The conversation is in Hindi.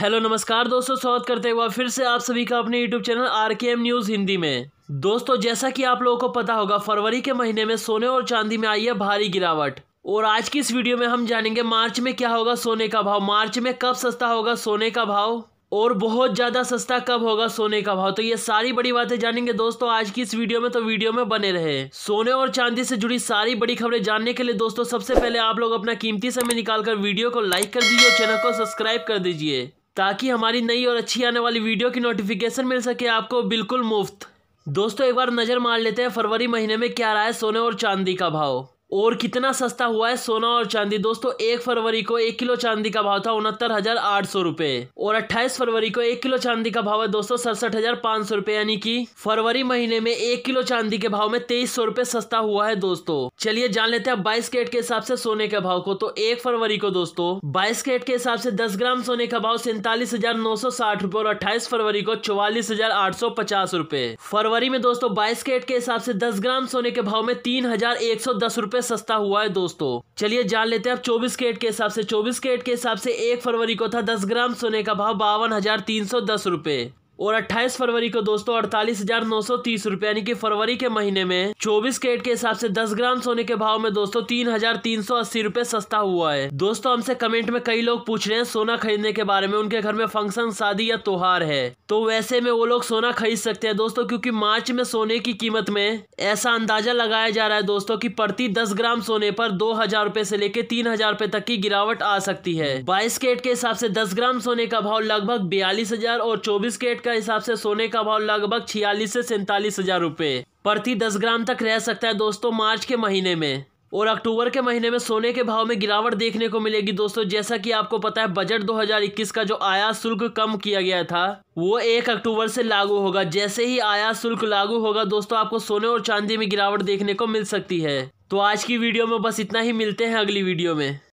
हेलो नमस्कार दोस्तों स्वागत करते हुए फिर से आप सभी का अपने YouTube channel R K M news Hindi में दोस्तों जैसा कि आप लोगों को पता होगा फरवरी के महीने में सोने और चांदी में आई है भारी गिरावट और आज की इस वीडियो में हम जानेंगे मार्च में क्या होगा सोने का भाव मार्च में कब सस्ता होगा सोने का भाव और बहुत ज़्यादा सस्ता कब होगा सोने का भाव तो ये सारी बड़ी बातें जानेंगे दोस्तों आज की इस वीडियो में तो वीडियो में बने रहे सोने और चांदी से जुड़ी सारी बड़ी खबरें जानने के लिए दोस्तों सबसे पहले आप लोग अपना कीमती समय निकालकर वीडियो को लाइक कर दीजिए और चैनल को सब्सक्राइब कर दीजिए ताकि हमारी नई और अच्छी आने वाली वीडियो की नोटिफिकेशन मिल सके आपको बिल्कुल मुफ्त दोस्तों एक बार नज़र मार लेते हैं फरवरी महीने में क्या रहा है सोने और चांदी का भाव और कितना सस्ता हुआ है सोना और चांदी दोस्तों एक फरवरी को एक किलो चांदी का भाव था उनहत्तर हजार आठ सौ रूपए और अट्ठाईस फरवरी को एक किलो चांदी का भाव है दोस्तों सड़सठ हजार पाँच सौ रुपए यानी कि फरवरी महीने में एक किलो चांदी के भाव में तेईस सौ रुपए सस्ता हुआ है दोस्तों चलिए जान लेते हैं बाईस केट के हिसाब से सोने के भाव को तो एक फरवरी को दोस्तों बाईस केट के हिसाब से दस ग्राम सोने का भाव सैंतालीस हजार नौ सौ साठ रुपए और अट्ठाईस फरवरी को चौवालीस हजार आठ सौ पचास रुपए फरवरी में दोस्तों बाईस केट के हिसाब से दस ग्राम सोने के भाव में तीन हजार एक सौ दस रुपए रुपए सस्ता हुआ है दोस्तों चलिए जान लेते हैं अब 24 केट के हिसाब से 24 केट के हिसाब से एक फरवरी को था 10 ग्राम सोने का भाव बावन हजार तीन सौ दस रुपए और 28 फरवरी को दोस्तों अड़तालीस हजार नौ सौ तीस रूपए यानी कि फरवरी के महीने में 24 केट के हिसाब से 10 ग्राम सोने के भाव में दोस्तों तीन हजार तीन सौ अस्सी रूपए सस्ता हुआ है दोस्तों हमसे कमेंट में कई लोग पूछ रहे हैं सोना खरीदने के बारे में उनके घर में फंक्शन शादी या त्योहार है तो वैसे में वो लोग सोना खरीद सकते हैं दोस्तों क्योंकि मार्च में सोने की कीमत में ऐसा अंदाजा लगाया जा रहा है दोस्तों की प्रति दस ग्राम सोने पर दो हजार रूपए से लेकर तीन हजार रूपए तक की गिरावट आ सकती है बाईस केट के हिसाब से दस ग्राम सोने का भाव लगभग बयालीस हजार और चौबीस केट के हिसाब से सोने का भाव लगभग छियालीस से सैंतालीस हजार रूपए प्रति दस ग्राम तक रह सकता है दोस्तों मार्च के महीने में और अक्टूबर के महीने में सोने के भाव में गिरावट देखने को मिलेगी दोस्तों जैसा कि आपको पता है बजट 2021 का जो आयात शुल्क कम किया गया था वो एक अक्टूबर से लागू होगा जैसे ही आयात शुल्क लागू होगा दोस्तों आपको सोने और चांदी में गिरावट देखने को मिल सकती है तो आज की वीडियो में बस इतना ही मिलते हैं अगली वीडियो में